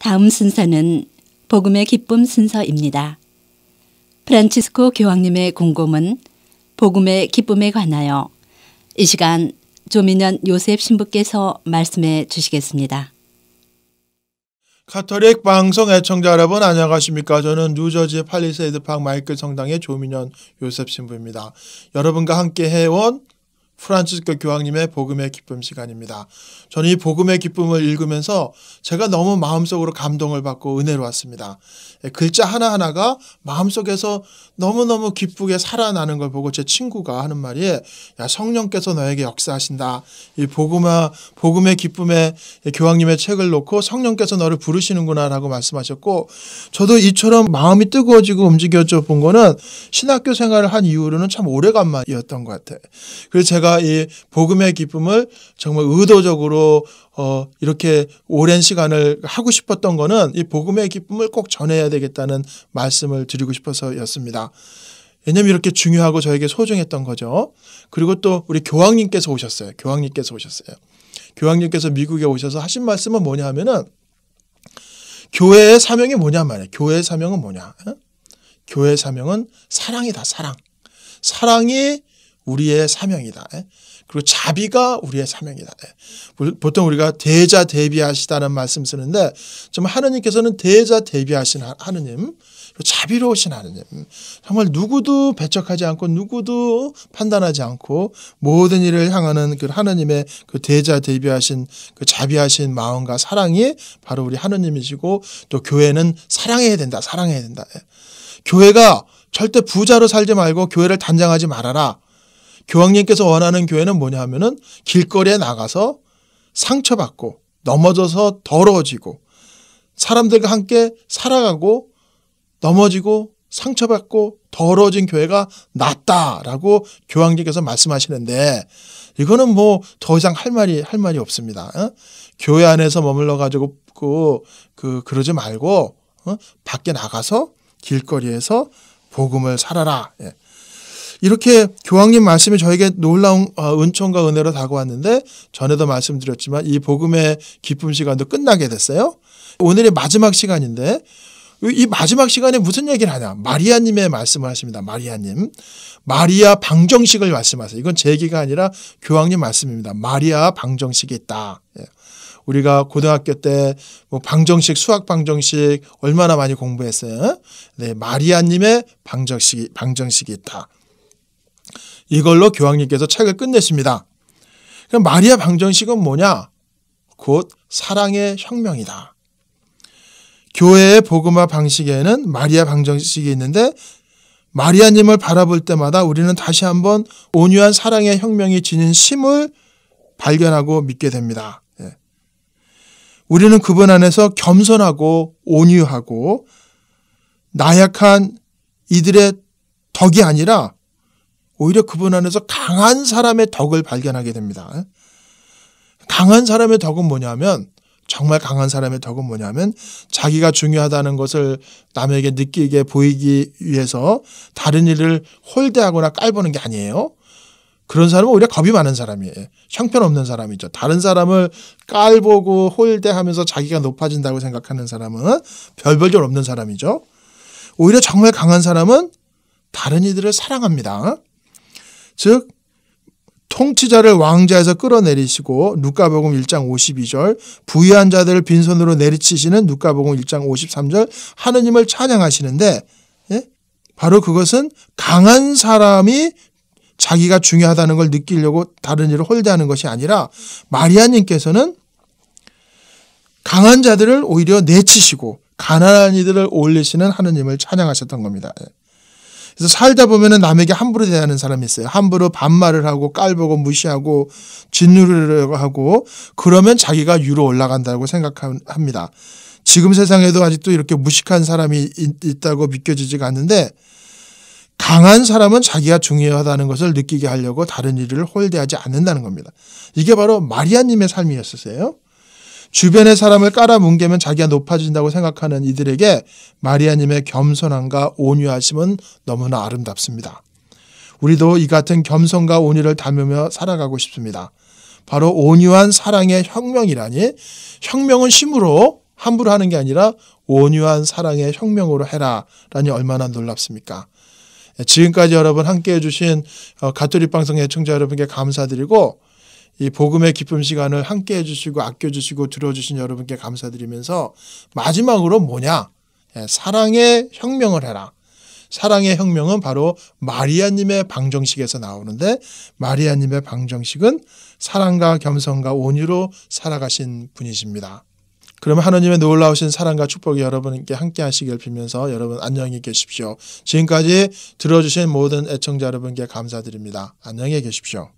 다음 순서는 복음의 기쁨 순서입니다. 프란치스코 교황님의 공고문 복음의 기쁨에 관하여 이 시간 조민현 요셉 신부께서 말씀해 주시겠습니다. 카톨릭 방송 애청자 여러분 안녕하십니까? 저는 뉴저지 팔리세이드 팍 마이클 성당의 조민현 요셉 신부입니다. 여러분과 함께 해온 프란치스코 교황님의 복음의 기쁨 시간입니다. 저는 이 복음의 기쁨을 읽으면서 제가 너무 마음속으로 감동을 받고 은혜로웠습니다. 예, 글자 하나하나가 마음속에서 너무너무 기쁘게 살아나는 걸 보고 제 친구가 하는 말이 야 성령께서 너에게 역사하신다. 이 복음아 복음의 기쁨에 교황님의 책을 놓고 성령께서 너를 부르시는구나라고 말씀하셨고 저도 이처럼 마음이 뜨거워지고 움직여져 본 거는 신학교 생활을 한 이후로는 참 오래간만이었던 것 같아요. 그래서 제가 우리가 이 복음의 기쁨을 정말 의도적으로 어 이렇게 오랜 시간을 하고 싶었던 거는 이 복음의 기쁨을 꼭 전해야 되겠다는 말씀을 드리고 싶어서였습니다. 왜냐면 이렇게 중요하고 저에게 소중했던 거죠. 그리고 또 우리 교황님께서 오셨어요. 교황님께서 오셨어요. 교황님께서 미국에 오셔서 하신 말씀은 뭐냐 하면은 교회의 사명이 뭐냐 말이에요. 교회의 사명은 뭐냐? 교회의 사명은 사랑이다, 사랑. 사랑이 우리의 사명이다. 예? 그리고 자비가 우리의 사명이다. 예? 보통 우리가 대자 대비하시다는 말씀 쓰는데 좀 하느님께서는 대자 대비하신 하느님, 자비로우신 하느님, 정말 누구도 배척하지 않고 누구도 판단하지 않고 모든 일을 향하는 그 하느님의 그 대자 대비하신 그 자비하신 마음과 사랑이 바로 우리 하느님이시고 또 교회는 사랑해야 된다, 사랑해야 된다. 예? 교회가 절대 부자로 살지 말고 교회를 단장하지 말아라. 교황님께서 원하는 교회는 뭐냐 하면은 길거리에 나가서 상처받고 넘어져서 더러워지고 사람들과 함께 살아가고 넘어지고 상처받고 더러워진 교회가 낫다라고 교황님께서 말씀하시는데 이거는 뭐 더 이상 할 말이 할 말이 없습니다. 어? 교회 안에서 머물러 가지고 그, 그 그러지 말고 어? 밖에 나가서 길거리에서 복음을 살아라. 예. 이렇게 교황님 말씀이 저에게 놀라운 어, 은총과 은혜로 다가왔는데 전에도 말씀드렸지만 이 복음의 기쁨 시간도 끝나게 됐어요. 오늘의 마지막 시간인데 이 마지막 시간에 무슨 얘기를 하냐. 마리아님의 말씀을 하십니다. 마리아님. 마리아 방정식을 말씀하세요. 이건 제 얘기가 아니라 교황님 말씀입니다. 마리아 방정식이 있다. 예. 우리가 고등학교 때 뭐 방정식, 수학 방정식 얼마나 많이 공부했어요? 네, 마리아님의 방정식이, 방정식이 있다. 이걸로 교황님께서 책을 끝냈습니다. 그럼 마리아 방정식은 뭐냐? 곧 사랑의 혁명이다. 교회의 복음화 방식에는 마리아 방정식이 있는데 마리아님을 바라볼 때마다 우리는 다시 한번 온유한 사랑의 혁명이 지닌 힘을 발견하고 믿게 됩니다. 예. 우리는 그분 안에서 겸손하고 온유하고 나약한 이들의 덕이 아니라 오히려 그분 안에서 강한 사람의 덕을 발견하게 됩니다. 강한 사람의 덕은 뭐냐면 정말 강한 사람의 덕은 뭐냐면 자기가 중요하다는 것을 남에게 느끼게 보이기 위해서 다른 일을 홀대하거나 깔보는 게 아니에요. 그런 사람은 오히려 겁이 많은 사람이에요. 형편없는 사람이죠. 다른 사람을 깔보고 홀대하면서 자기가 높아진다고 생각하는 사람은 별별절 없는 사람이죠. 오히려 정말 강한 사람은 다른 이들을 사랑합니다. 즉 통치자를 왕자에서 끌어내리시고 누가복음 1장 52절 부유한 자들을 빈손으로 내리치시는 누가복음 1장 53절 하느님을 찬양하시는데 예? 바로 그것은 강한 사람이 자기가 중요하다는 걸 느끼려고 다른 일을 홀대하는 것이 아니라 마리아님께서는 강한 자들을 오히려 내치시고 가난한 이들을 올리시는 하느님을 찬양하셨던 겁니다. 예. 그래서 살다 보면은 남에게 함부로 대하는 사람이 있어요. 함부로 반말을 하고 깔보고 무시하고 짓누르려고 하고 그러면 자기가 위로 올라간다고 생각합니다. 지금 세상에도 아직도 이렇게 무식한 사람이 있다고 믿겨지지가 않는데 강한 사람은 자기가 중요하다는 것을 느끼게 하려고 다른 일을 홀대하지 않는다는 겁니다. 이게 바로 마리아님의 삶이었었어요. 주변의 사람을 깔아뭉개면 자기가 높아진다고 생각하는 이들에게 마리아님의 겸손함과 온유하심은 너무나 아름답습니다. 우리도 이 같은 겸손과 온유를 담으며 살아가고 싶습니다. 바로 온유한 사랑의 혁명이라니 혁명은 심으로 함부로 하는 게 아니라 온유한 사랑의 혁명으로 해라라니 얼마나 놀랍습니까? 예, 지금까지 여러분 함께 해주신 어, 가톨릭 방송의 청자 여러분께 감사드리고 이 복음의 기쁨 시간을 함께 해주시고 아껴주시고 들어주신 여러분께 감사드리면서 마지막으로 뭐냐? 예, 사랑의 혁명을 해라. 사랑의 혁명은 바로 마리아님의 방정식에서 나오는데 마리아님의 방정식은 사랑과 겸손과 온유로 살아가신 분이십니다. 그러면 하나님의 놀라우신 사랑과 축복이 여러분께 함께 하시길 빌면서 여러분 안녕히 계십시오. 지금까지 들어주신 모든 애청자 여러분께 감사드립니다. 안녕히 계십시오.